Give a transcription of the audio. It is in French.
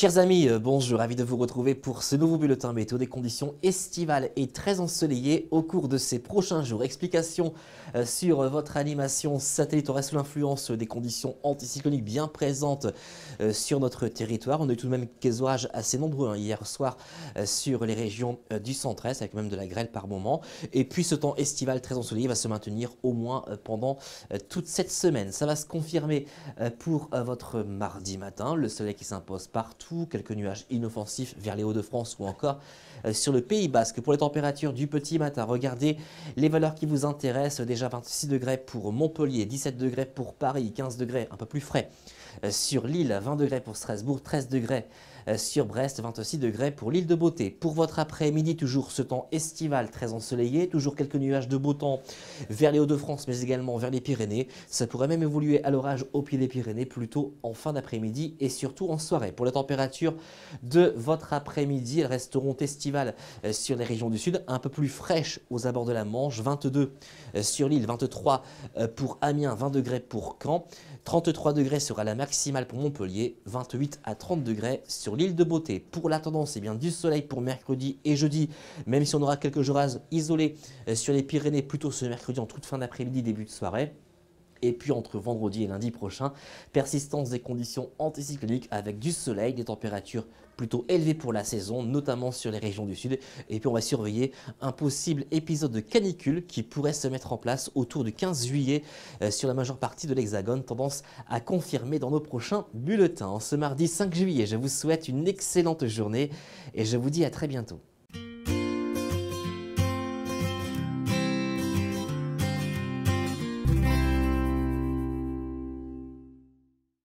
Chers amis, euh, bonjour, ravi de vous retrouver pour ce nouveau bulletin météo des conditions estivales et très ensoleillées au cours de ces prochains jours. Explication euh, sur euh, votre animation satellite. On reste sous l'influence des conditions anticycloniques bien présentes sur notre territoire. On a eu tout de même quelques orages assez nombreux hein, hier soir sur les régions du centre-est, avec même de la grêle par moment. Et puis ce temps estival très ensoleillé va se maintenir au moins pendant toute cette semaine. Ça va se confirmer pour votre mardi matin. Le soleil qui s'impose partout quelques nuages inoffensifs vers les Hauts-de-France ou encore euh, sur le Pays Basque. Pour les températures du petit matin, regardez les valeurs qui vous intéressent. Déjà 26 degrés pour Montpellier, 17 degrés pour Paris, 15 degrés un peu plus frais euh, sur Lille, 20 degrés pour Strasbourg, 13 degrés euh, sur Brest, 26 degrés pour l'île de Beauté. Pour votre après-midi, toujours ce temps estival très ensoleillé, toujours quelques nuages de beau temps vers les Hauts-de-France, mais également vers les Pyrénées. Ça pourrait même évoluer à l'orage au pied des Pyrénées, plutôt en fin d'après-midi et surtout en soirée. Pour la température, de votre après-midi. Elles resteront estivales euh, sur les régions du sud, un peu plus fraîches aux abords de la Manche, 22 euh, sur l'île, 23 euh, pour Amiens, 20 degrés pour Caen, 33 degrés sera la maximale pour Montpellier, 28 à 30 degrés sur l'île de Beauté. Pour la tendance, c'est eh bien du soleil pour mercredi et jeudi, même si on aura quelques orages isolés sur les Pyrénées, plutôt ce mercredi en toute fin d'après-midi, début de soirée. Et puis entre vendredi et lundi prochain, persistance des conditions anticycliques avec du soleil, des températures plutôt élevées pour la saison, notamment sur les régions du sud. Et puis on va surveiller un possible épisode de canicule qui pourrait se mettre en place autour du 15 juillet euh, sur la majeure partie de l'Hexagone, tendance à confirmer dans nos prochains bulletins. En ce mardi 5 juillet, je vous souhaite une excellente journée et je vous dis à très bientôt.